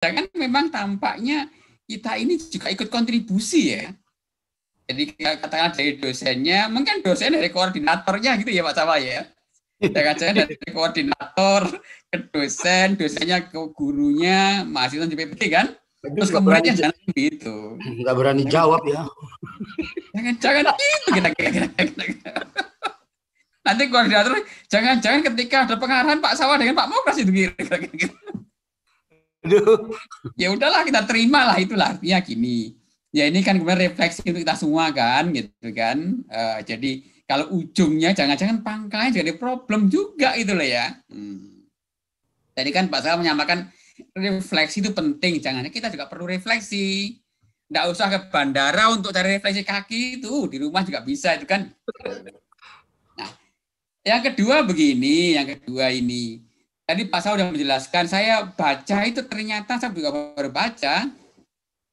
jangan memang tampaknya kita ini juga ikut kontribusi ya. Jadi katakanlah dari dosennya, mungkin dosen dari koordinatornya gitu ya Pak Cawa ya. Jangan-jangan dari koordinator ke dosen, dosennya ke gurunya, mahasiswa di PPT kan? Terus kemudian jangan begitu. Enggak berani jawab ya. Jangan-jangan gitu kira-kira. Nanti koordinator, jangan-jangan ketika ada pengarahan Pak sawah dengan Pak Mokras itu kira-kira. Aduh. Ya udahlah kita terima lah itulah artinya gini. Ya ini kan kemudian refleksi untuk kita semua kan gitu kan. Uh, jadi kalau ujungnya jangan-jangan pangkalnya jadi problem juga itu loh ya. Hmm. kan Pak Sal menyampaikan refleksi itu penting. Jangan kita juga perlu refleksi. Tidak usah ke bandara untuk cari refleksi kaki itu di rumah juga bisa itu kan. Nah, yang kedua begini, yang kedua ini tadi Pak Sa sudah menjelaskan, saya baca itu ternyata saya juga baru baca,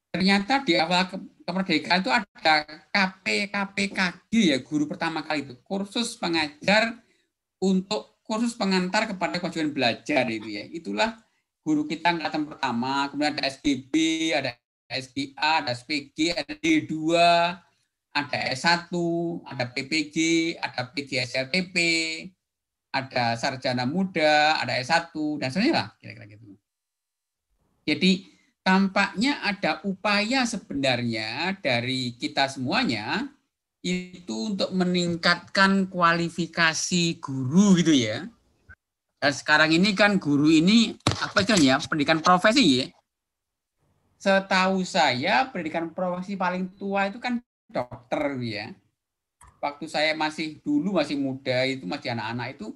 ternyata di awal kemerdekaan itu ada KP KPKG ya guru pertama kali itu kursus pengajar untuk kursus pengantar kepada kewajiban belajar itu ya. Itulah guru kita angkatan pertama, kemudian ada SDB, ada SDA, ada SPG, ada D2, ada S1, ada PPG, ada PGSLTP, ada sarjana muda, ada S1, dan sebagainya lah, kira-kira gitu. Jadi tampaknya ada upaya sebenarnya dari kita semuanya itu untuk meningkatkan kualifikasi guru gitu ya. Dan sekarang ini kan guru ini apa ya pendidikan profesi ya. Setahu saya pendidikan profesi paling tua itu kan dokter gitu ya. Waktu saya masih dulu masih muda itu masih anak-anak itu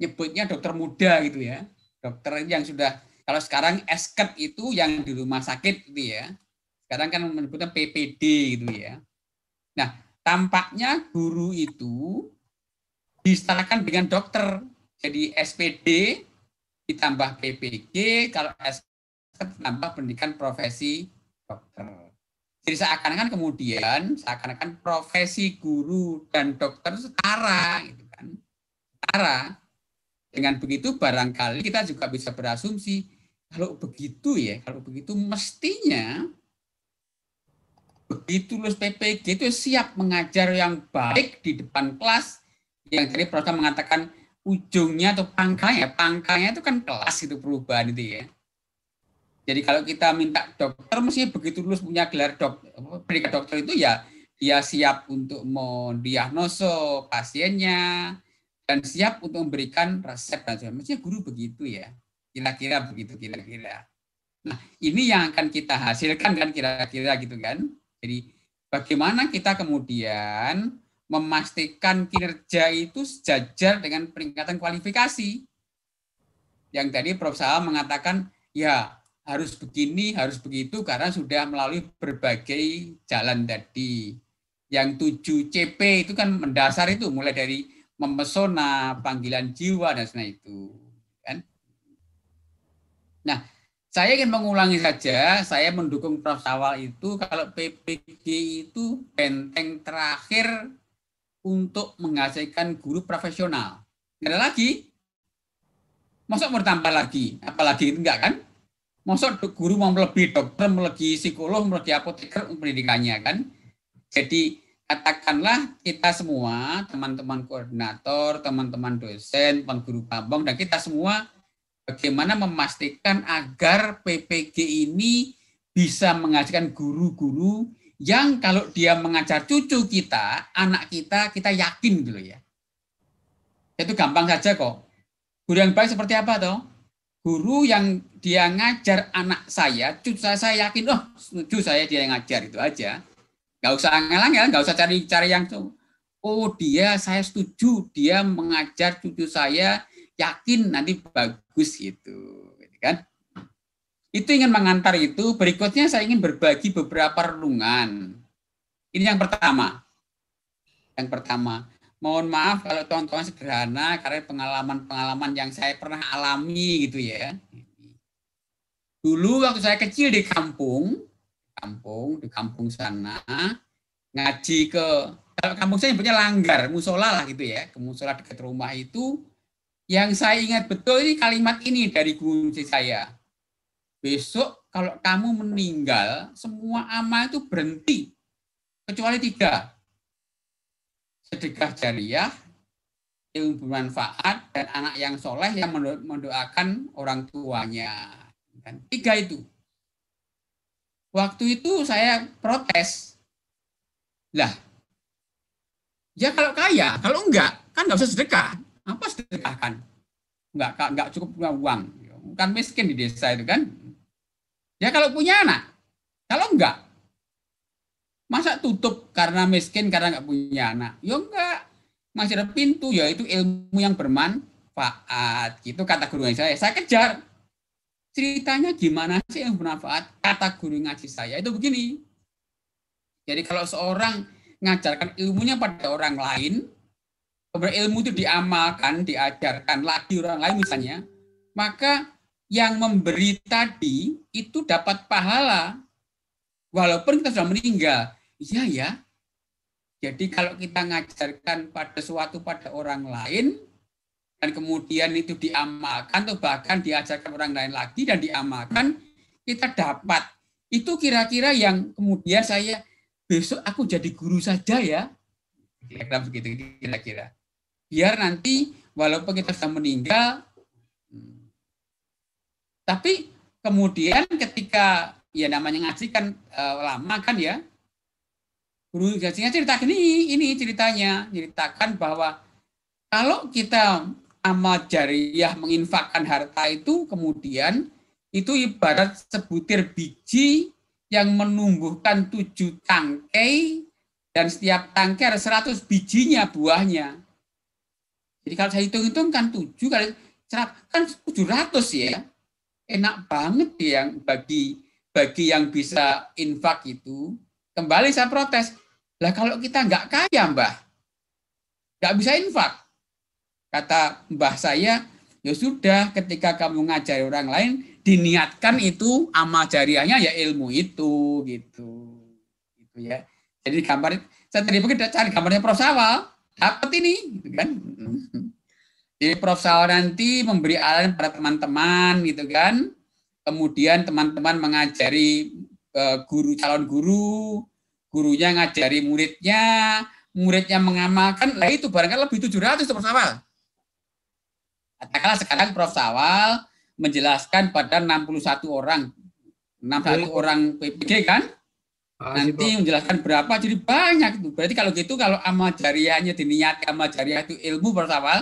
nyebutnya dokter muda gitu ya. Dokter yang sudah kalau sekarang esket itu yang di rumah sakit gitu ya. Sekarang kan menyebutnya PPD gitu ya. Nah, tampaknya guru itu disetarakan dengan dokter. Jadi SPD ditambah PPG, kalau esket tambah pendidikan profesi dokter. Jadi seakan-akan kemudian seakan-akan profesi guru dan dokter setara gitu kan. Setara dengan begitu barangkali kita juga bisa berasumsi kalau begitu ya, kalau begitu mestinya begitu lulus PPG itu siap mengajar yang baik di depan kelas yang tadi Prof mengatakan ujungnya atau pangkalnya, pangkalnya itu kan kelas itu perubahan itu ya. Jadi kalau kita minta dokter mesti begitu lulus punya gelar dokter, pendidikan dokter itu ya dia siap untuk mendiagnoso pasiennya, dan siap untuk memberikan resep dan sebagainya. maksudnya guru begitu ya. Kira-kira begitu kira-kira. Nah, ini yang akan kita hasilkan kan kira-kira gitu kan. Jadi bagaimana kita kemudian memastikan kinerja itu sejajar dengan peringkatan kualifikasi. Yang tadi Prof. Salam mengatakan, ya harus begini, harus begitu karena sudah melalui berbagai jalan tadi. Yang 7 CP itu kan mendasar itu mulai dari memesona, panggilan jiwa dan sebagainya itu. Kan? Nah, saya ingin mengulangi saja, saya mendukung Prof. Sawal itu kalau PPG itu benteng terakhir untuk menghasilkan guru profesional. Tidak ada lagi. Masuk bertambah lagi, apalagi itu enggak kan? Masuk guru mau lebih dokter, melebihi psikolog, melebihi apoteker pendidikannya kan? Jadi katakanlah kita semua, teman-teman koordinator, teman-teman dosen, pengguru bambang dan kita semua bagaimana memastikan agar PPG ini bisa mengajarkan guru-guru yang kalau dia mengajar cucu kita, anak kita, kita yakin dulu gitu ya. Itu gampang saja kok. Guru yang baik seperti apa toh? Guru yang dia ngajar anak saya, cucu saya, saya yakin, oh cucu saya dia yang ngajar, itu aja nggak usah ngelang ya nggak usah cari-cari yang tuh. Oh dia, saya setuju dia mengajar cucu saya yakin nanti bagus gitu, gitu, kan? Itu ingin mengantar itu. Berikutnya saya ingin berbagi beberapa renungan. Ini yang pertama. Yang pertama, mohon maaf kalau tonton sederhana karena pengalaman-pengalaman yang saya pernah alami gitu ya. Dulu waktu saya kecil di kampung, kampung, di kampung sana, ngaji ke, kalau kampung saya punya langgar, musola lah gitu ya, ke musola dekat rumah itu, yang saya ingat betul ini kalimat ini dari guru saya. Besok kalau kamu meninggal, semua amal itu berhenti. Kecuali tiga. Sedekah jariah, yang bermanfaat, dan anak yang soleh yang mendoakan orang tuanya. Dan tiga itu. Waktu itu saya protes. Lah, ya kalau kaya, kalau enggak, kan enggak usah sedekah. Apa kan? Enggak, enggak cukup punya uang. Ya, bukan miskin di desa itu kan. Ya kalau punya anak, kalau enggak, masa tutup karena miskin, karena enggak punya anak? Ya enggak, masih ada pintu, yaitu ilmu yang bermanfaat. Gitu kata guru saya. Saya kejar, ceritanya gimana sih yang bermanfaat kata guru ngaji saya itu begini jadi kalau seorang ngajarkan ilmunya pada orang lain kemudian ilmu itu diamalkan diajarkan lagi orang lain misalnya maka yang memberi tadi itu dapat pahala walaupun kita sudah meninggal iya ya jadi kalau kita ngajarkan pada suatu pada orang lain dan kemudian itu diamalkan atau bahkan diajarkan orang lain lagi dan diamalkan kita dapat itu kira-kira yang kemudian saya besok aku jadi guru saja ya kira-kira begitu kira-kira biar nanti walaupun kita sudah meninggal hmm, tapi kemudian ketika ya namanya ngaji kan e, lama kan ya guru ngajinya cerita ini ini ceritanya ceritakan bahwa kalau kita amal jariah menginfakkan harta itu kemudian itu ibarat sebutir biji yang menumbuhkan tujuh tangkai dan setiap tangkai ada seratus bijinya buahnya. Jadi kalau saya hitung-hitung kan tujuh kali kan tujuh ratus ya. Enak banget yang bagi bagi yang bisa infak itu. Kembali saya protes. Lah kalau kita nggak kaya mbah, nggak bisa infak Kata mbah saya, ya sudah ketika kamu ngajari orang lain, diniatkan itu amal jariahnya ya ilmu itu gitu. Gitu ya. Jadi gambar saya tadi begitu cari gambarnya Prof Sawal, dapat ini gitu kan. Jadi Prof Sawal nanti memberi alasan pada teman-teman gitu kan. Kemudian teman-teman mengajari e, guru calon guru, gurunya ngajari muridnya, muridnya mengamalkan, lah itu barangkali lebih tujuh ratus Prof Sawal. Katakanlah sekarang Prof. Sawal menjelaskan pada 61 orang. 61 hmm. orang PPG kan? Nanti menjelaskan berapa jadi banyak itu. Berarti kalau gitu kalau amal jariahnya diniat amal jariah itu ilmu Prof. Sawal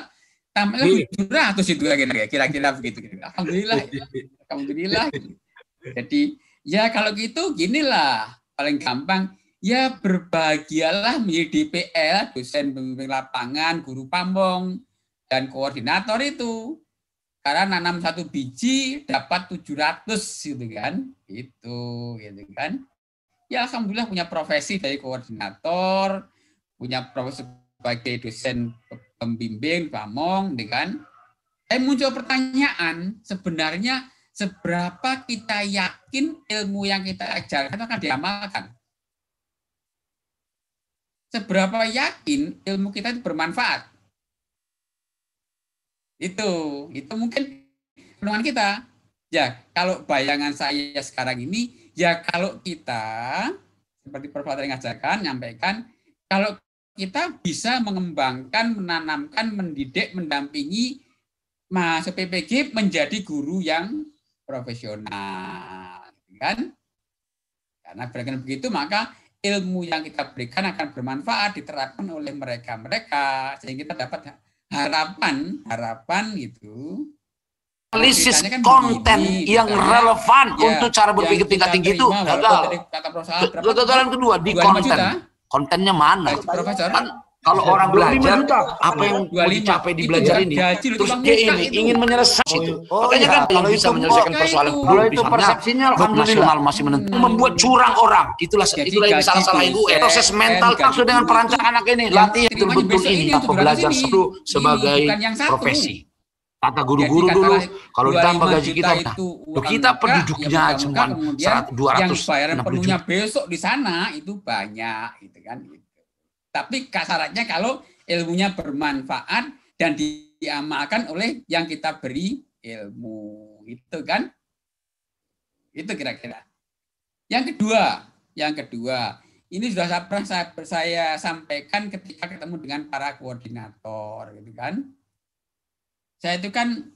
tampilnya iya. tujuh ratus itu kira-kira begitu. Alhamdulillah, ya. iya. alhamdulillah. Ya. Jadi ya kalau gitu ginilah paling gampang ya berbahagialah menjadi DPL, dosen pembimbing lapangan, guru pambong, dan koordinator itu karena nanam satu biji dapat 700 gitu kan itu gitu kan ya alhamdulillah punya profesi dari koordinator punya profesi sebagai dosen pembimbing pamong gitu kan eh muncul pertanyaan sebenarnya seberapa kita yakin ilmu yang kita ajarkan akan diamalkan seberapa yakin ilmu kita itu bermanfaat itu, itu mungkin penemuan kita. Ya, kalau bayangan saya sekarang ini, ya kalau kita, seperti Prof. yang ngajarkan, nyampaikan, kalau kita bisa mengembangkan, menanamkan, mendidik, mendampingi mahasiswa PPG menjadi guru yang profesional. Kan? Karena dengan begitu maka ilmu yang kita berikan akan bermanfaat diterapkan oleh mereka-mereka sehingga kita dapat harapan harapan gitu analisis kan konten begini, gitu yang kan ya. relevan ya, untuk cara berpikir tingkat tinggi itu gagal. kegagalan kedua di konten. kontennya mana? Profesor, kan kalau iya, orang belajar, juta. apa yang mau dicapai di belajar ini, gaji, terus kan dia ini itu. ingin menyelesaikan oh, itu. Oh, Makanya iya. kan kalau bisa menyelesaikan persoalan itu, itu persepsinya nasional masih menentu. Hmm. Membuat curang orang, itulah Jadi, itulah yang salah-salah itu. Proses mental sudah dengan perancangan anak ini, latihan itu betul ini, belajar seru sebagai profesi kata guru-guru dulu kalau ditambah gaji kita nah, itu kita penduduknya ya, cuma 100 200 penuhnya besok di sana itu banyak gitu kan gitu. Tapi kasarannya kalau ilmunya bermanfaat dan diamalkan oleh yang kita beri ilmu. Itu kan? Itu kira-kira. Yang kedua, yang kedua, ini sudah saya pernah saya, saya sampaikan ketika ketemu dengan para koordinator, gitu kan? Saya itu kan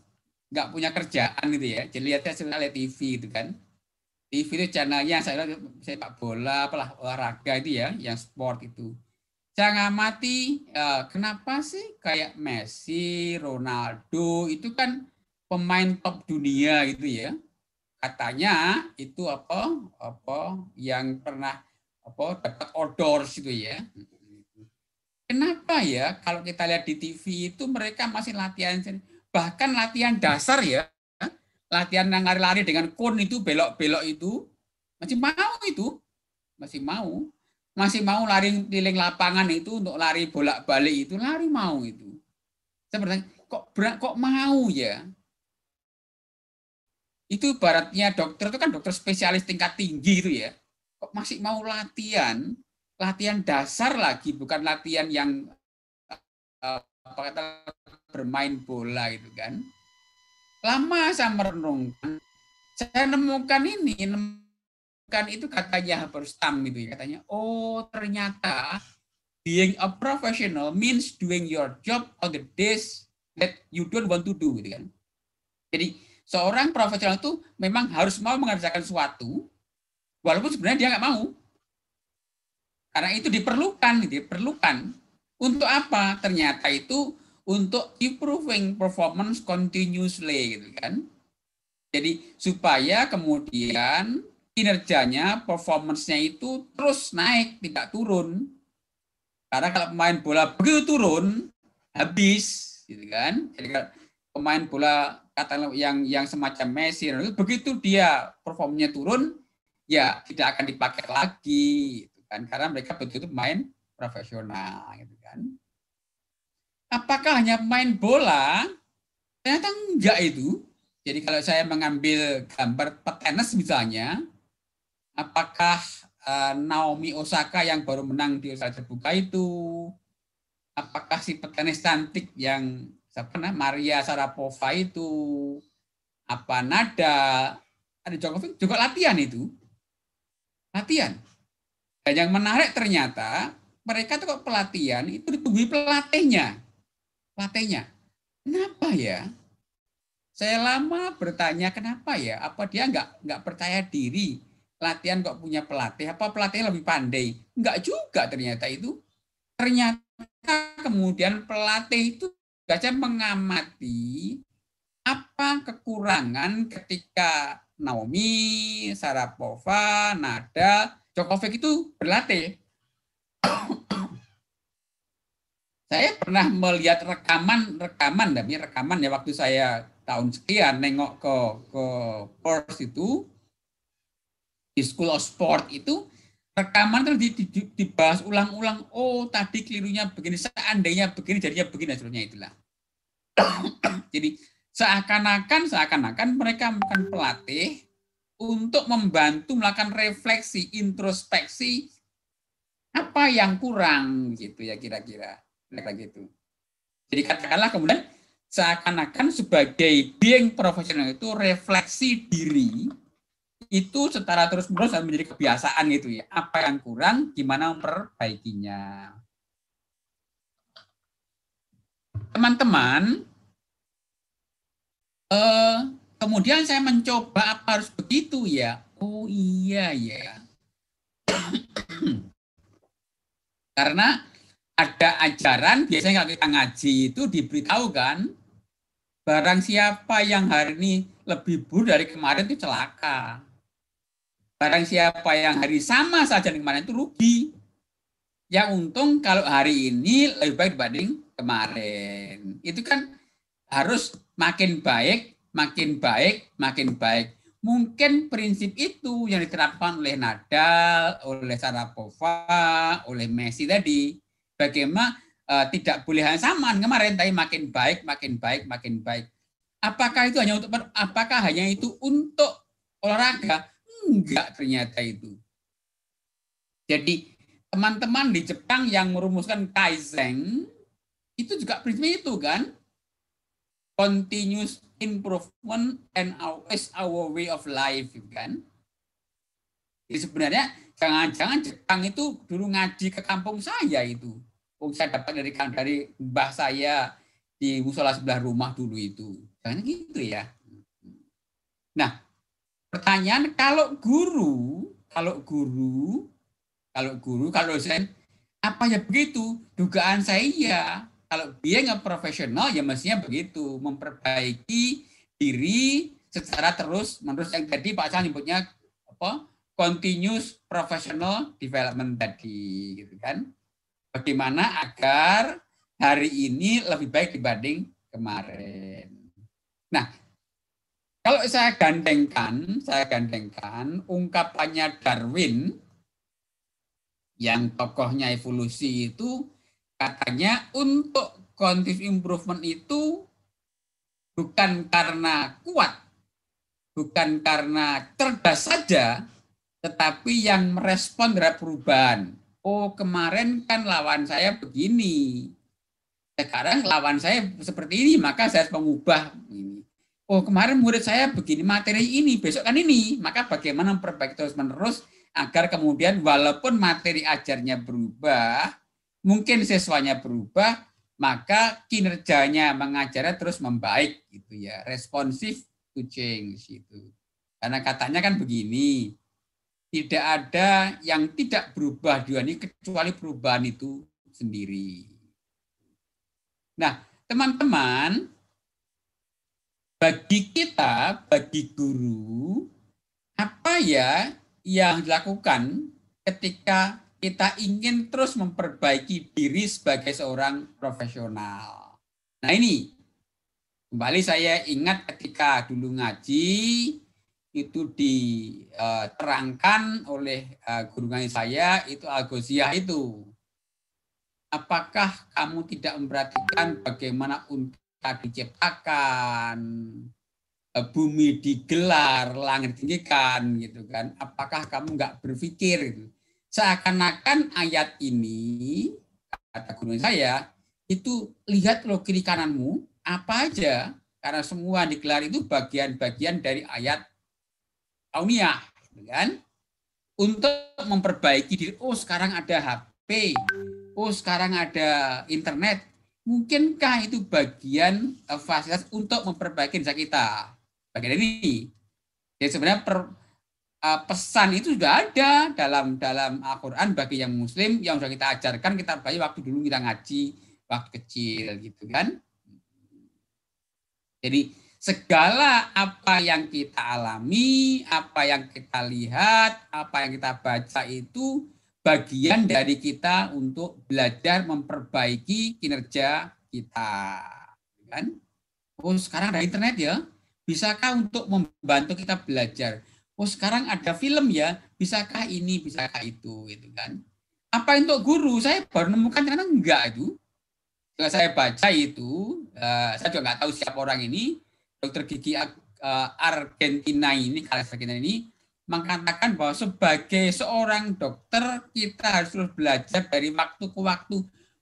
nggak punya kerjaan gitu ya. Jadi lihatnya saya lihat TV gitu kan. TV itu channelnya saya saya pak bola, apalah olahraga itu ya, yang sport itu jangan mati ya, kenapa sih kayak Messi, Ronaldo itu kan pemain top dunia gitu ya. Katanya itu apa apa yang pernah apa dapat orders gitu ya. Kenapa ya kalau kita lihat di TV itu mereka masih latihan bahkan latihan dasar ya. Latihan yang lari-lari dengan kon itu belok-belok itu masih mau itu masih mau masih mau lari keliling lapangan itu untuk lari bolak-balik itu lari mau itu. Saya bertanya, kok berat, kok mau ya? Itu baratnya dokter itu kan dokter spesialis tingkat tinggi itu ya. Kok masih mau latihan? Latihan dasar lagi bukan latihan yang eh, apa kata bermain bola gitu kan. Lama saya merenungkan. Saya nemukan ini, kan itu katanya tam gitu ya katanya oh ternyata being a professional means doing your job on the days that you don't want to do gitu kan jadi seorang profesional itu memang harus mau mengerjakan suatu walaupun sebenarnya dia nggak mau karena itu diperlukan gitu, diperlukan ya, untuk apa ternyata itu untuk improving performance continuously gitu kan jadi supaya kemudian kinerjanya, performance-nya itu terus naik, tidak turun. Karena kalau pemain bola begitu turun, habis, gitu kan? Jadi pemain bola kata yang yang semacam Messi, begitu dia performnya turun, ya tidak akan dipakai lagi, gitu kan? Karena mereka betul-betul main profesional, gitu kan? Apakah hanya main bola? Ternyata enggak itu. Jadi kalau saya mengambil gambar petenis misalnya, apakah eh, Naomi Osaka yang baru menang di Osaka Terbuka itu, apakah si petenis cantik yang siapa nah, Maria Sarapova itu, apa Nada, ada Djokovic juga latihan itu, latihan. Dan yang menarik ternyata mereka tuh kok pelatihan itu ditunggui pelatihnya, pelatihnya. Kenapa ya? Saya lama bertanya kenapa ya? Apa dia nggak nggak percaya diri latihan kok punya pelatih? Apa pelatihnya lebih pandai? Enggak juga ternyata itu. Ternyata kemudian pelatih itu gajah mengamati apa kekurangan ketika Naomi, Sarapova, Nada, Djokovic itu berlatih. saya pernah melihat rekaman rekaman tapi rekaman ya waktu saya tahun sekian nengok ke ke Porsche itu di School of Sport itu rekaman terus dibahas ulang-ulang oh tadi kelirunya begini seandainya begini jadinya begini dan itulah jadi seakan-akan seakan-akan mereka bukan pelatih untuk membantu melakukan refleksi introspeksi apa yang kurang gitu ya kira-kira kira gitu jadi katakanlah kemudian seakan-akan sebagai being profesional itu refleksi diri itu secara terus-menerus menjadi kebiasaan gitu ya. Apa yang kurang, gimana memperbaikinya. Teman-teman, eh, kemudian saya mencoba apa harus begitu ya. Oh iya ya. Karena ada ajaran, biasanya kalau kita ngaji itu diberitahu kan, barang siapa yang hari ini lebih buruk dari kemarin itu celaka. Barang siapa yang hari sama saja dengan kemarin itu rugi. Yang untung kalau hari ini lebih baik dibanding kemarin. Itu kan harus makin baik, makin baik, makin baik. Mungkin prinsip itu yang diterapkan oleh Nadal, oleh Sarapova, oleh Messi tadi. Bagaimana uh, tidak boleh hanya sama kemarin, tapi makin baik, makin baik, makin baik. Apakah itu hanya untuk apakah hanya itu untuk olahraga? enggak ternyata itu. Jadi teman-teman di Jepang yang merumuskan Kaizen itu juga prinsipnya itu kan. Continuous improvement and always our way of life gitu kan. Jadi sebenarnya jangan-jangan Jepang itu dulu ngaji ke kampung saya itu. Oh, saya dapat dari kan, dari mbah saya di musola sebelah rumah dulu itu. Jangan gitu ya. Nah, pertanyaan kalau guru, kalau guru, kalau guru, kalau dosen, apa ya begitu? Dugaan saya iya. Kalau dia nggak profesional ya mestinya begitu, memperbaiki diri secara terus menerus yang tadi Pak Sal nyebutnya apa? Continuous professional development tadi, gitu kan? Bagaimana agar hari ini lebih baik dibanding kemarin. Nah, kalau saya gandengkan, saya gandengkan ungkapannya Darwin yang tokohnya evolusi itu katanya untuk continuous improvement itu bukan karena kuat, bukan karena cerdas saja, tetapi yang merespon terhadap perubahan. Oh, kemarin kan lawan saya begini. Sekarang lawan saya seperti ini, maka saya harus mengubah ini oh kemarin murid saya begini materi ini, besok kan ini. Maka bagaimana memperbaiki terus-menerus agar kemudian walaupun materi ajarnya berubah, mungkin siswanya berubah, maka kinerjanya mengajar terus membaik gitu ya, responsif to change itu. Karena katanya kan begini, tidak ada yang tidak berubah di ini kecuali perubahan itu sendiri. Nah, teman-teman, bagi kita, bagi guru, apa ya yang dilakukan ketika kita ingin terus memperbaiki diri sebagai seorang profesional. Nah ini, kembali saya ingat ketika dulu ngaji, itu diterangkan oleh eh, guru ngaji saya, itu al itu. Apakah kamu tidak memperhatikan bagaimana untuk tak diciptakan, eh, bumi digelar, langit tinggikan gitu kan. Apakah kamu nggak berpikir? Gitu. Seakan-akan ayat ini kata guru saya itu lihat lo kiri kananmu apa aja karena semua digelar itu bagian-bagian dari ayat kauniyah gitu kan untuk memperbaiki diri oh sekarang ada HP oh sekarang ada internet mungkinkah itu bagian uh, fasilitas untuk memperbaiki desa kita? Bagian ini. Jadi sebenarnya per, uh, pesan itu sudah ada dalam dalam Al-Qur'an bagi yang muslim yang sudah kita ajarkan kita bayi waktu dulu kita ngaji waktu kecil gitu kan. Jadi segala apa yang kita alami, apa yang kita lihat, apa yang kita baca itu bagian dari kita untuk belajar memperbaiki kinerja kita. Ya kan? Oh, sekarang ada internet ya. Bisakah untuk membantu kita belajar? Oh, sekarang ada film ya. Bisakah ini, bisakah itu, gitu kan? Apa untuk guru? Saya baru menemukan ternyata enggak itu. Setelah saya baca itu, uh, saya juga nggak tahu siapa orang ini, dokter gigi uh, Argentina ini, kalau Argentina ini, mengatakan bahwa sebagai seorang dokter kita harus terus belajar dari waktu ke waktu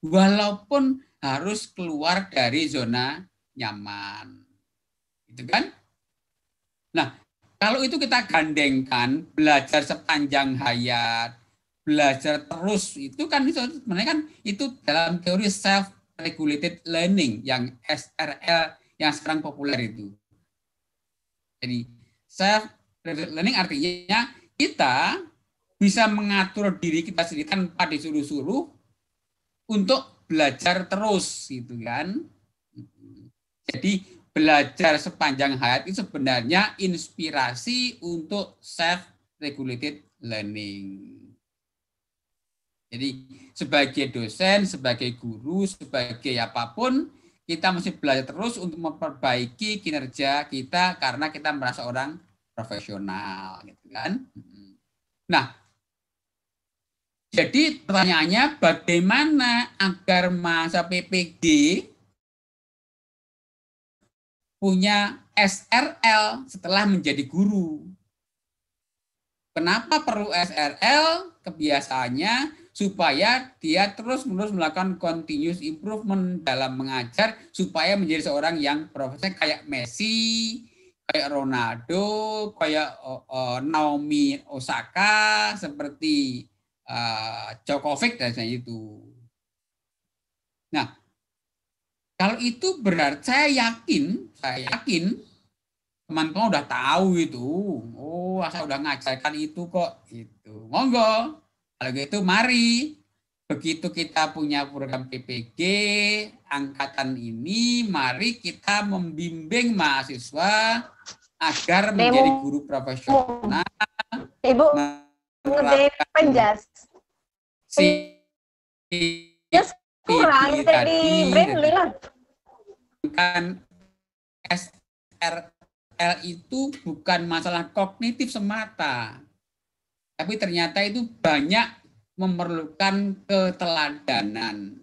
walaupun harus keluar dari zona nyaman. Itu kan? Nah, kalau itu kita gandengkan belajar sepanjang hayat, belajar terus itu kan itu sebenarnya kan itu dalam teori self regulated learning yang SRL yang sekarang populer itu. Jadi self learning artinya kita bisa mengatur diri kita sendiri tanpa disuruh-suruh untuk belajar terus gitu kan. Jadi belajar sepanjang hayat itu sebenarnya inspirasi untuk self regulated learning. Jadi sebagai dosen, sebagai guru, sebagai apapun kita mesti belajar terus untuk memperbaiki kinerja kita karena kita merasa orang profesional gitu kan. Mm-hmm. Nah, jadi pertanyaannya bagaimana agar masa PPG punya SRL setelah menjadi guru? Kenapa perlu SRL? Kebiasaannya supaya dia terus-menerus melakukan continuous improvement dalam mengajar supaya menjadi seorang yang profesional kayak Messi, kayak Ronaldo, kayak uh, Naomi Osaka, seperti uh, Djokovic dan sebagainya itu. Nah, kalau itu berarti saya yakin, saya yakin teman-teman udah tahu itu. Oh, saya udah ngajarkan itu kok. Itu monggo. Kalau gitu mari Begitu kita punya program PPG, angkatan ini, mari kita membimbing mahasiswa agar Demo. menjadi guru profesional. Ibu, penjas. Si, yes, kurang, tadi, tadi kan SRL itu bukan masalah kognitif semata, tapi ternyata itu banyak memerlukan keteladanan.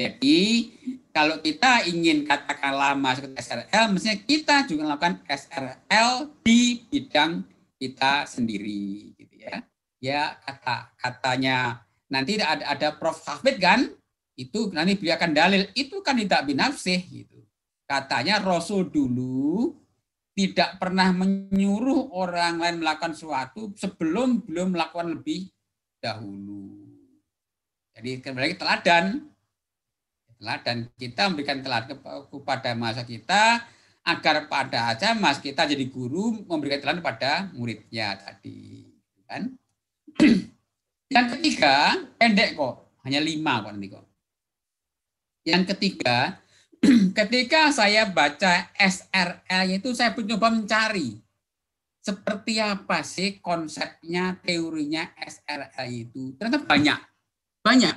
Jadi kalau kita ingin katakan lama seperti SRL, mestinya kita juga melakukan SRL di bidang kita sendiri, gitu ya. Ya kata katanya nanti ada, ada Prof Hafid kan, itu nanti beliau akan dalil itu kan tidak binafsih gitu. Katanya Rasul dulu tidak pernah menyuruh orang lain melakukan sesuatu sebelum belum melakukan lebih dahulu. Jadi kembali lagi teladan. Teladan kita memberikan teladan kepada masa kita agar pada aja mas kita jadi guru memberikan teladan kepada muridnya tadi kan yang ketiga pendek kok hanya lima kok nanti kok yang ketiga ketika saya baca SRL itu saya mencoba mencari seperti apa sih konsepnya, teorinya SRL itu. Ternyata banyak, banyak.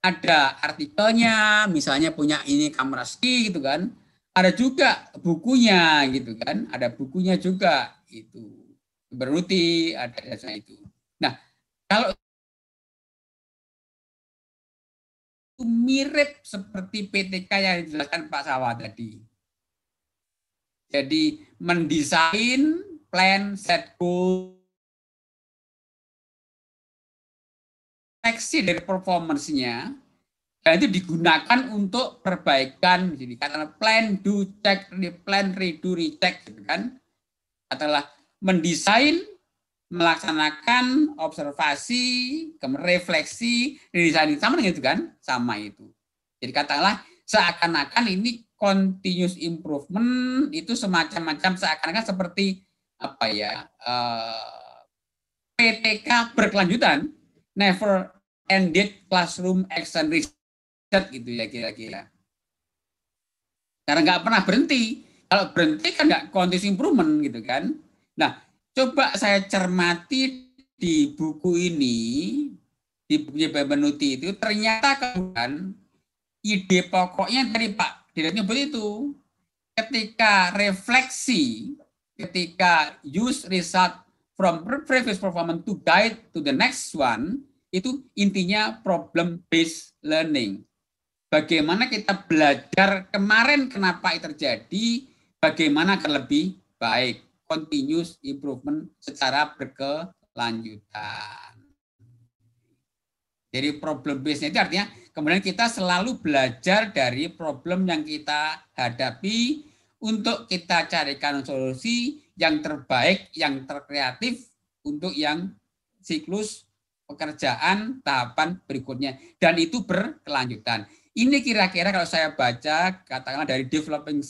Ada artikelnya, misalnya punya ini Kamraski gitu kan. Ada juga bukunya gitu kan, ada bukunya juga itu beruti ada dasar itu. Nah, kalau mirip seperti PTK yang dijelaskan Pak Sawah tadi. Jadi mendesain plan set goal seksi dari performancenya dan itu digunakan untuk perbaikan jadi katakanlah plan do check plan redo recheck gitu kan adalah mendesain melaksanakan observasi, refleksi, redesigning sama dengan itu kan? Sama itu. Jadi katakanlah seakan-akan ini continuous improvement itu semacam-macam seakan-akan seperti apa ya? Uh, eh, PTK berkelanjutan, never ended classroom action research gitu ya kira-kira. Karena nggak pernah berhenti. Kalau berhenti kan nggak continuous improvement gitu kan. Nah, Coba saya cermati di buku ini, di bukunya Babanuti itu, ternyata kan ide pokoknya dari Pak Didat nyebut itu. Ketika refleksi, ketika use result from previous performance to guide to the next one, itu intinya problem based learning. Bagaimana kita belajar kemarin kenapa itu terjadi, bagaimana akan lebih baik continuous improvement secara berkelanjutan. Jadi problem base itu artinya kemudian kita selalu belajar dari problem yang kita hadapi untuk kita carikan solusi yang terbaik, yang terkreatif untuk yang siklus pekerjaan tahapan berikutnya dan itu berkelanjutan. Ini kira-kira kalau saya baca katakanlah dari developing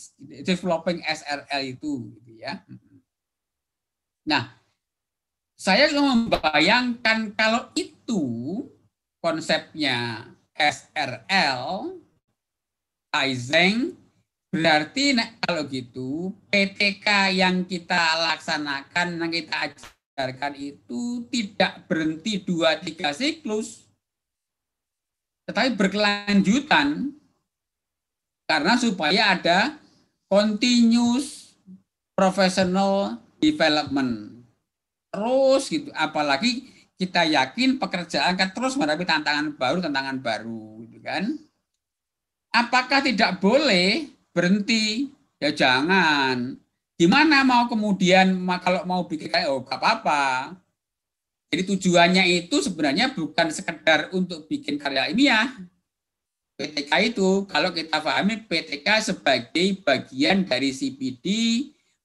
developing SRL itu gitu ya. Nah, saya membayangkan kalau itu konsepnya SRL, Aizeng berarti nah, kalau gitu PTK yang kita laksanakan, yang kita ajarkan itu tidak berhenti dua tiga siklus, tetapi berkelanjutan karena supaya ada continuous professional development terus gitu apalagi kita yakin pekerjaan akan terus menghadapi tantangan baru tantangan baru gitu kan apakah tidak boleh berhenti ya jangan gimana mau kemudian kalau mau bikin kayak oh gak apa-apa jadi tujuannya itu sebenarnya bukan sekedar untuk bikin karya ilmiah PTK itu kalau kita pahami PTK sebagai bagian dari CPD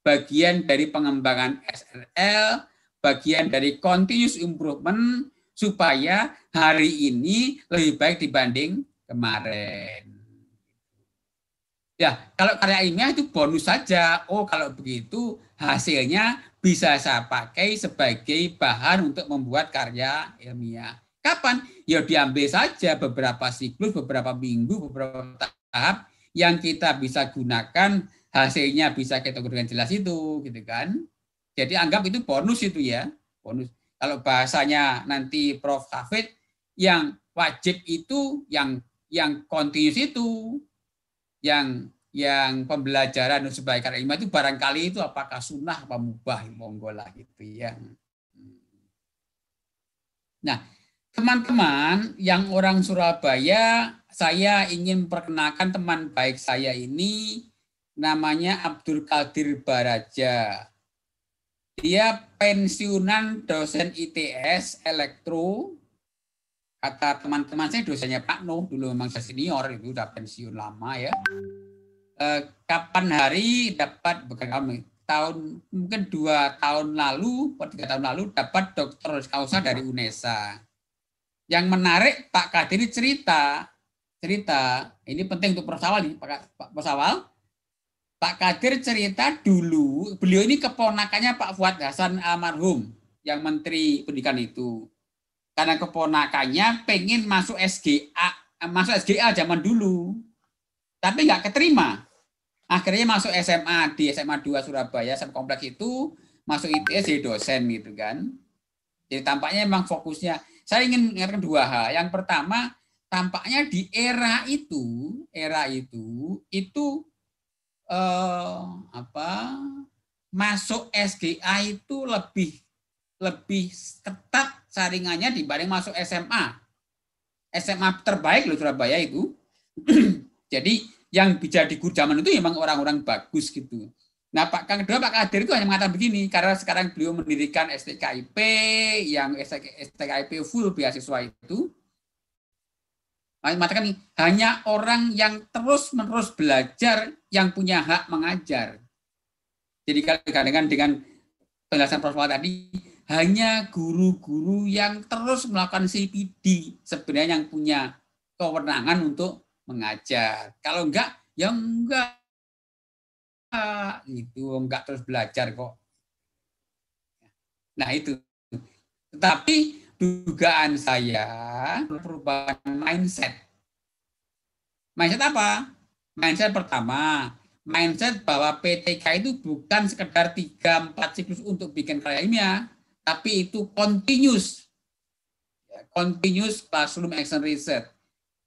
bagian dari pengembangan SRL, bagian dari continuous improvement supaya hari ini lebih baik dibanding kemarin. Ya, kalau karya ilmiah itu bonus saja. Oh, kalau begitu hasilnya bisa saya pakai sebagai bahan untuk membuat karya ilmiah. Kapan? Ya diambil saja beberapa siklus, beberapa minggu, beberapa tahap yang kita bisa gunakan hasilnya bisa kita dengan jelas itu gitu kan jadi anggap itu bonus itu ya bonus kalau bahasanya nanti Prof Hafid yang wajib itu yang yang kontinus itu yang yang pembelajaran dan sebagainya itu barangkali itu apakah sunnah apa mubah monggo lah gitu ya. Nah, teman-teman yang orang Surabaya, saya ingin perkenalkan teman baik saya ini namanya Abdul Qadir Baraja. Dia pensiunan dosen ITS elektro. Kata teman-teman saya dosennya Pak Nuh, dulu memang saya senior, itu udah pensiun lama ya. E, kapan hari dapat, bukan kami, tahun mungkin dua tahun lalu, atau tiga tahun lalu dapat dokter kausa dari UNESA. Yang menarik Pak Kadiri cerita, cerita ini penting untuk persawal nih Pak, Pak persawal Pak Kadir cerita dulu, beliau ini keponakannya Pak Fuad Hasan almarhum yang Menteri Pendidikan itu. Karena keponakannya pengen masuk SGA, eh, masuk SGA zaman dulu. Tapi nggak keterima. Akhirnya masuk SMA di SMA 2 Surabaya, SMA kompleks itu masuk ITS e jadi dosen gitu kan. Jadi tampaknya memang fokusnya. Saya ingin mengingatkan dua hal. Yang pertama, tampaknya di era itu, era itu, itu eh, apa masuk SDA itu lebih lebih ketat saringannya dibanding masuk SMA. SMA terbaik loh Surabaya itu. Jadi yang bisa di zaman itu memang orang-orang bagus gitu. Nah Pak Kang kedua Pak Kadir itu hanya mengatakan begini karena sekarang beliau mendirikan STKIP yang STKIP full beasiswa itu mengatakan hanya orang yang terus-menerus belajar yang punya hak mengajar. Jadi kalau dengan penjelasan Prof. tadi, hanya guru-guru yang terus melakukan CPD sebenarnya yang punya kewenangan untuk mengajar. Kalau enggak, ya enggak. Itu enggak terus belajar kok. Nah itu. Tetapi dugaan saya perubahan mindset. Mindset apa? Mindset pertama, mindset bahwa PTK itu bukan sekedar 3-4 siklus untuk bikin karya ilmiah, tapi itu continuous. Ya, continuous Classroom Action Research.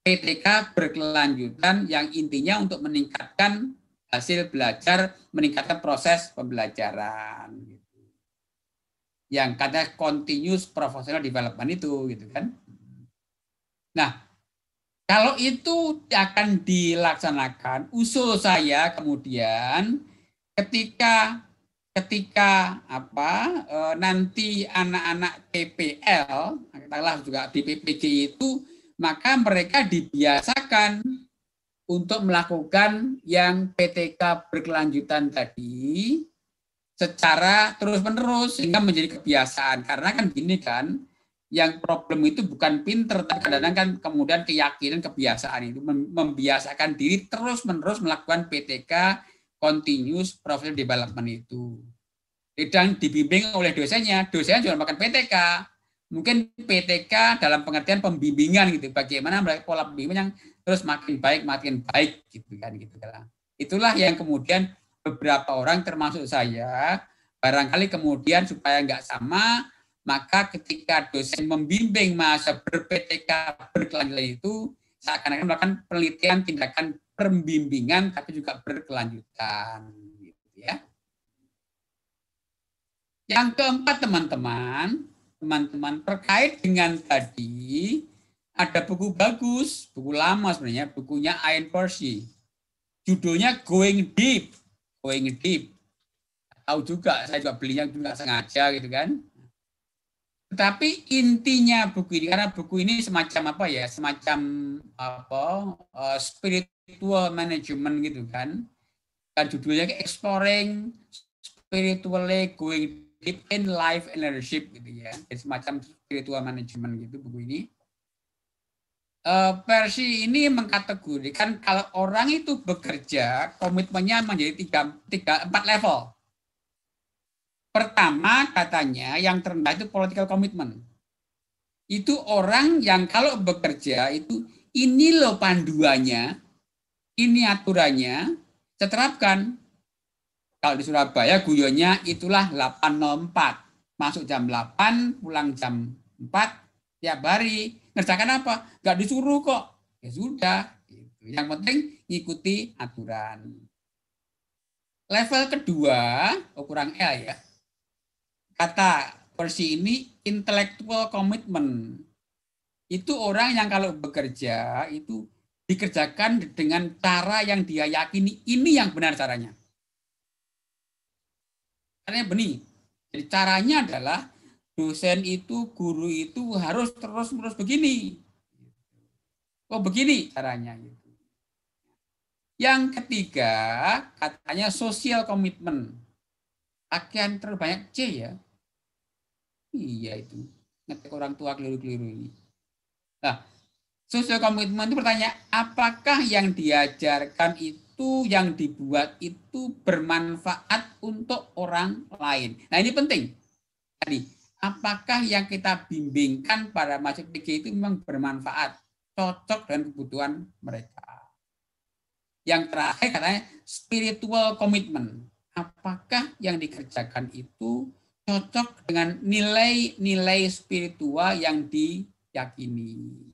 PTK berkelanjutan yang intinya untuk meningkatkan hasil belajar, meningkatkan proses pembelajaran yang katanya continuous professional development itu gitu kan. Nah, kalau itu akan dilaksanakan, usul saya kemudian ketika ketika apa eh, nanti anak-anak PPL katakanlah juga di PPG itu, maka mereka dibiasakan untuk melakukan yang PTK berkelanjutan tadi secara terus-menerus sehingga menjadi kebiasaan. Karena kan gini kan, yang problem itu bukan pinter, kadang-kadang kan kemudian keyakinan kebiasaan itu membiasakan diri terus-menerus melakukan PTK continuous profile development itu. sedang dibimbing oleh dosennya, dosennya juga makan PTK. Mungkin PTK dalam pengertian pembimbingan gitu, bagaimana pola pembimbingan yang terus makin baik, makin baik gitu kan gitu kan. Itulah yang kemudian beberapa orang termasuk saya barangkali kemudian supaya nggak sama maka ketika dosen membimbing masa ber-PTK berkelanjutan itu seakan-akan melakukan penelitian tindakan pembimbingan tapi juga berkelanjutan gitu ya. Yang keempat teman-teman, teman-teman terkait dengan tadi ada buku bagus, buku lama sebenarnya, bukunya Ian Percy. Judulnya Going Deep going deep. Tahu juga, saya juga belinya juga sengaja gitu kan. Tetapi intinya buku ini, karena buku ini semacam apa ya, semacam apa uh, spiritual management gitu kan. Kan judulnya Exploring Spiritually Going Deep in Life and Leadership gitu ya. Jadi semacam spiritual management gitu buku ini. Eh, versi ini mengkategorikan kalau orang itu bekerja komitmennya menjadi tiga, tiga empat level. Pertama katanya yang terendah itu political commitment. Itu orang yang kalau bekerja itu ini lo panduannya, ini aturannya, terapkan. Kalau di Surabaya guyonnya itulah 804. Masuk jam 8, pulang jam 4 tiap hari Ngerjakan apa? Gak disuruh kok. Ya sudah. Gitu. Yang penting ngikuti aturan. Level kedua, ukuran oh, L e ya. Kata versi ini intellectual commitment. Itu orang yang kalau bekerja itu dikerjakan dengan cara yang dia yakini ini yang benar caranya. Caranya benih. Jadi caranya adalah dosen itu, guru itu harus terus-menerus begini. Oh begini caranya. Gitu. Yang ketiga, katanya sosial komitmen. Akan terbanyak C ya. Iya itu. Ngetik orang tua keliru-keliru ini. Nah, sosial komitmen itu bertanya, apakah yang diajarkan itu, yang dibuat itu bermanfaat untuk orang lain? Nah ini penting. Tadi, apakah yang kita bimbingkan pada masuk PG itu memang bermanfaat, cocok dengan kebutuhan mereka. Yang terakhir katanya spiritual commitment. Apakah yang dikerjakan itu cocok dengan nilai-nilai spiritual yang diyakini.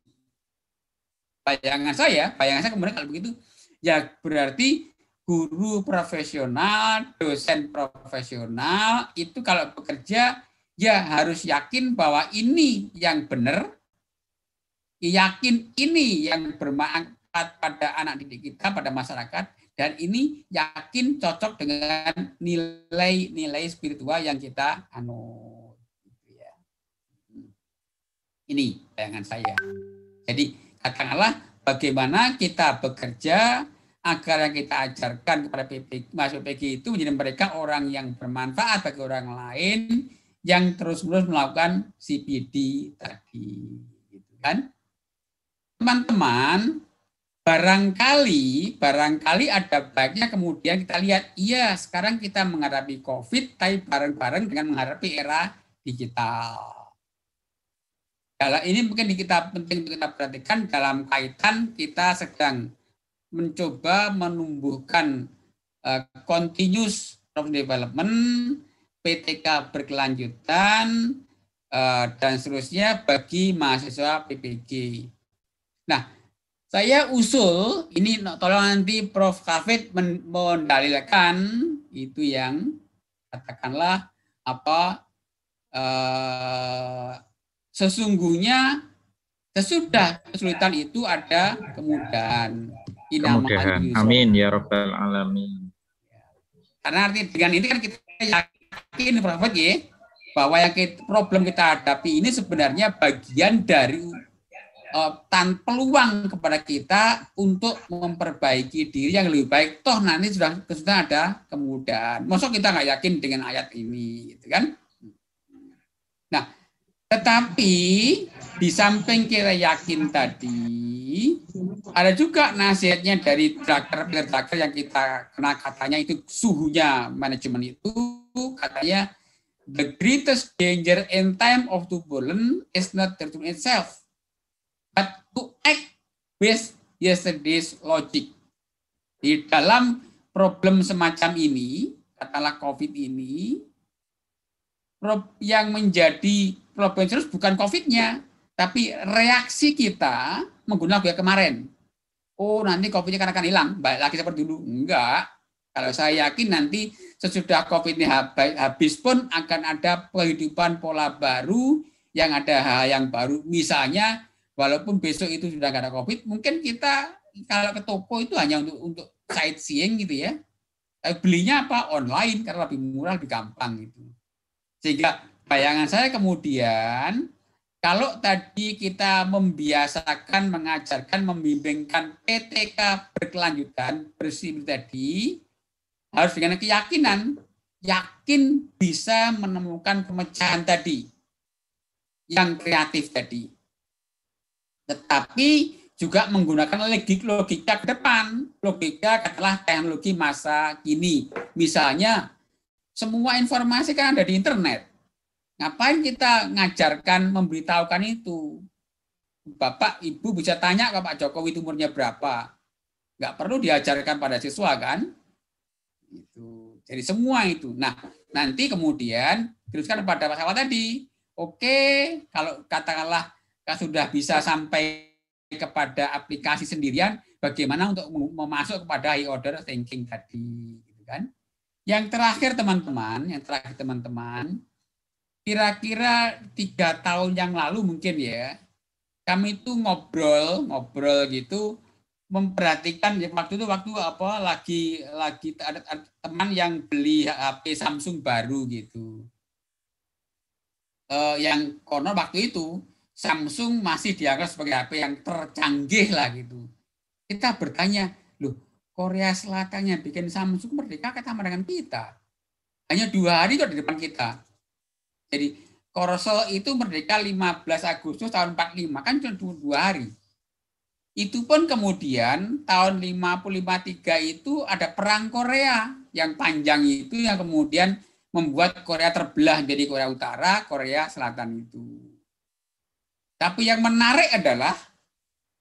Bayangan saya, bayangan saya kemudian kalau begitu, ya berarti guru profesional, dosen profesional itu kalau bekerja ya harus yakin bahwa ini yang benar, yakin ini yang bermanfaat pada anak didik kita, pada masyarakat, dan ini yakin cocok dengan nilai-nilai spiritual yang kita anu. Gitu ya. Ini bayangan saya. Jadi katakanlah bagaimana kita bekerja agar yang kita ajarkan kepada PPG, masuk PPG itu menjadi mereka orang yang bermanfaat bagi orang lain, yang terus-menerus melakukan CPD tadi, gitu kan? Teman-teman, barangkali barangkali ada baiknya kemudian kita lihat iya sekarang kita menghadapi Covid tapi bareng-bareng dengan menghadapi era digital. Dalam ini mungkin kita penting untuk kita perhatikan dalam kaitan kita sedang mencoba menumbuhkan uh, continuous development PTK berkelanjutan eh, dan seterusnya bagi mahasiswa PPG. Nah, saya usul ini tolong nanti Prof. Kafid mendalilkan itu yang katakanlah apa eh, sesungguhnya sesudah kesulitan itu ada kemudahan. Kemudahan. Amin ya robbal alamin. Karena arti dengan ini kan kita yakin Prof. G, ya? bahwa yang kita, problem kita hadapi ini sebenarnya bagian dari uh, eh, tan peluang kepada kita untuk memperbaiki diri yang lebih baik. Toh nanti sudah sudah ada kemudahan. Masuk kita nggak yakin dengan ayat ini, gitu kan? Nah, tetapi di samping kita yakin tadi, ada juga nasihatnya dari dokter-dokter yang kita kena katanya itu suhunya manajemen itu katanya the greatest danger in time of turbulence is not turbulence itself, but to act based yesterday's logic. Di dalam problem semacam ini, katalah COVID ini, yang menjadi problem serius bukan COVID-nya, tapi reaksi kita menggunakan biaya kemarin. Oh, nanti COVID-nya akan hilang, balik lagi seperti dulu. Enggak. Kalau saya yakin nanti sesudah COVID ini habis pun akan ada kehidupan pola baru yang ada hal yang baru. Misalnya, walaupun besok itu sudah tidak ada COVID, mungkin kita kalau ke toko itu hanya untuk untuk sightseeing gitu ya. Eh, belinya apa? Online karena lebih murah, lebih gampang itu Sehingga bayangan saya kemudian kalau tadi kita membiasakan, mengajarkan, membimbingkan PTK berkelanjutan bersih tadi, harus dengan keyakinan, yakin bisa menemukan pemecahan tadi, yang kreatif tadi. Tetapi juga menggunakan logika ke depan, logika katalah teknologi masa kini. Misalnya, semua informasi kan ada di internet. Ngapain kita ngajarkan, memberitahukan itu? Bapak, Ibu bisa tanya ke Pak Jokowi umurnya berapa. Nggak perlu diajarkan pada siswa kan? Itu. Jadi semua itu. Nah, nanti kemudian teruskan pada masalah tadi. Oke, kalau katakanlah sudah bisa sampai kepada aplikasi sendirian, bagaimana untuk memasuk kepada high order thinking tadi, gitu kan? Yang terakhir teman-teman, yang terakhir teman-teman, kira-kira tiga tahun yang lalu mungkin ya, kami itu ngobrol, ngobrol gitu memperhatikan ya, waktu itu waktu apa lagi lagi ada, ada teman yang beli HP Samsung baru gitu. Eh, yang konon waktu itu Samsung masih dianggap sebagai HP yang tercanggih lah gitu. Kita bertanya, loh Korea Selatan yang bikin Samsung merdeka kata dengan kita. Hanya dua hari kok di depan kita. Jadi korsel itu merdeka 15 Agustus tahun 45, kan cuma dua hari itu pun kemudian tahun 553 itu ada perang Korea yang panjang itu yang kemudian membuat Korea terbelah jadi Korea Utara, Korea Selatan itu. Tapi yang menarik adalah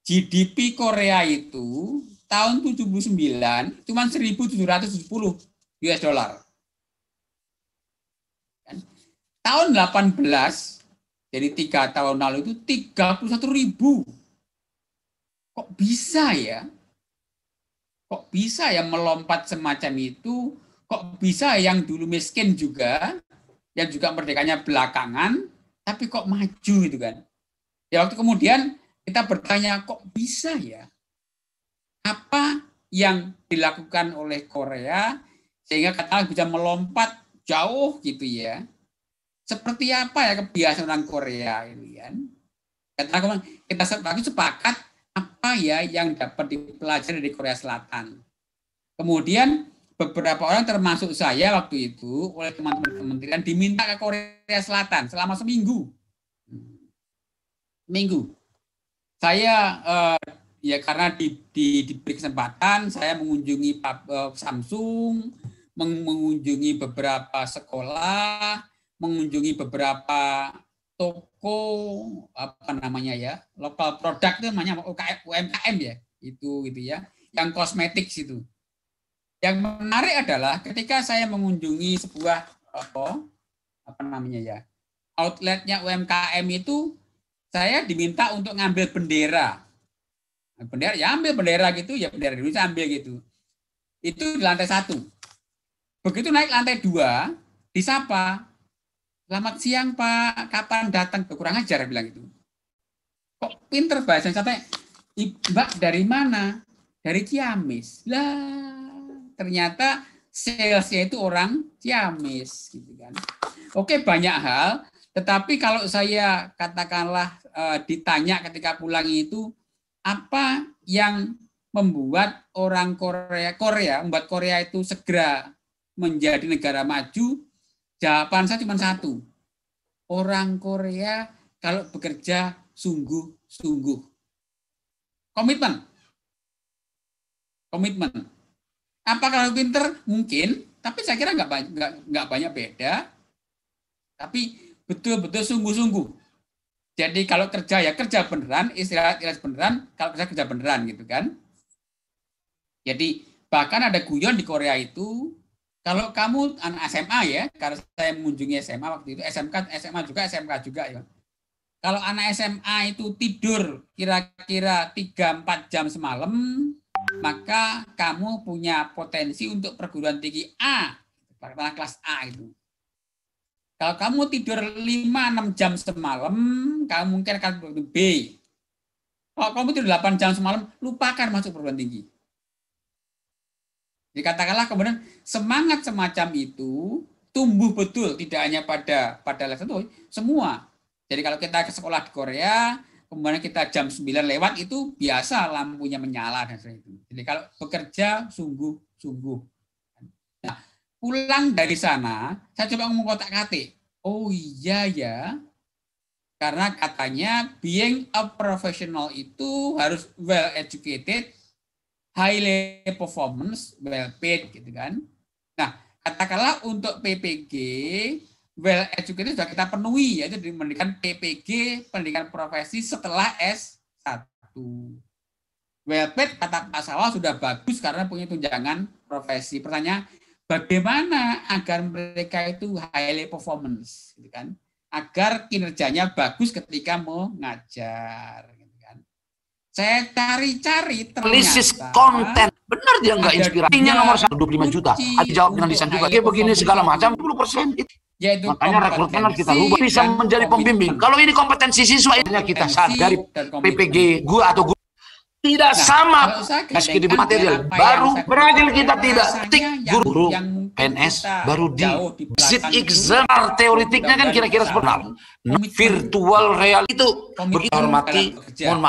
GDP Korea itu tahun 79 cuma 1770 US dollar. Kan? Tahun 18 jadi tiga tahun lalu itu 31 ribu kok bisa ya? Kok bisa ya melompat semacam itu? Kok bisa yang dulu miskin juga, yang juga merdekanya belakangan, tapi kok maju gitu kan? Ya waktu kemudian kita bertanya kok bisa ya? Apa yang dilakukan oleh Korea sehingga kata bisa melompat jauh gitu ya? Seperti apa ya kebiasaan orang Korea ini kan? Katakan kita sepakat apa ya yang dapat dipelajari di Korea Selatan. Kemudian beberapa orang termasuk saya waktu itu oleh teman-teman kementerian diminta ke Korea Selatan selama seminggu. Minggu. Saya eh, ya karena di, di, diberi kesempatan saya mengunjungi eh, Samsung, mengunjungi beberapa sekolah, mengunjungi beberapa toko ko apa namanya ya lokal produk itu namanya UMKM ya itu gitu ya yang kosmetik situ yang menarik adalah ketika saya mengunjungi sebuah apa apa namanya ya outletnya UMKM itu saya diminta untuk ngambil bendera nah, bendera ya ambil bendera gitu ya bendera Indonesia ambil gitu itu di lantai satu begitu naik lantai dua disapa Selamat siang Pak, kapan datang? Kurang ajar bilang itu? Kok pinter bahasa sampai Mbak dari mana? Dari Ciamis. Lah, ternyata salesnya itu orang Ciamis gitu kan. Oke, banyak hal, tetapi kalau saya katakanlah eh, ditanya ketika pulang itu apa yang membuat orang Korea Korea membuat Korea itu segera menjadi negara maju Jawaban saya cuma satu. Orang Korea kalau bekerja sungguh-sungguh. Komitmen. Komitmen. Apakah lebih pinter? Mungkin, tapi saya kira nggak banyak, nggak, banyak beda. Tapi betul-betul sungguh-sungguh. Jadi kalau kerja ya kerja beneran, istirahat istirahat beneran, kalau kerja kerja beneran gitu kan. Jadi bahkan ada guyon di Korea itu kalau kamu anak SMA ya, karena saya mengunjungi SMA waktu itu, SMK, SMA juga, SMK juga ya. Kalau anak SMA itu tidur kira-kira 3-4 jam semalam, maka kamu punya potensi untuk perguruan tinggi A, kelas A itu. Kalau kamu tidur 5-6 jam semalam, kamu mungkin akan perguruan B. Kalau kamu tidur 8 jam semalam, lupakan masuk perguruan tinggi. Dikatakanlah kemudian semangat semacam itu tumbuh betul tidak hanya pada pada level itu semua. Jadi kalau kita ke sekolah di Korea, kemudian kita jam 9 lewat itu biasa lampunya menyala dan sebagainya. Jadi kalau bekerja sungguh-sungguh. Nah, pulang dari sana, saya coba ngomong kotak kate Oh iya ya, karena katanya being a professional itu harus well educated, highly performance, well paid gitu kan. Nah, katakanlah untuk PPG well educated sudah kita penuhi ya, jadi pendidikan PPG pendidikan profesi setelah S1. Well paid kata Pak Sawal sudah bagus karena punya tunjangan profesi. Pertanyaan bagaimana agar mereka itu highly performance gitu kan? Agar kinerjanya bagus ketika mau ngajar. Saya cari-cari ternyata. Analisis konten. Benar dia nggak inspirasinya nomor satu dua lima juta. Ada jawab dengan lisan juga. Dia begini segala macam 10 persen. Yaitu Makanya rekrutmen kita ubah. bisa menjadi pembimbing. Kalau ini kompetensi siswa ini kita sadari PPG gua atau gua tidak nah, sama meski di material baru berhasil kita tidak tik guru yang PNS baru di sit exam teoritiknya kan kira-kira seperti virtual real itu begitu hormati mohon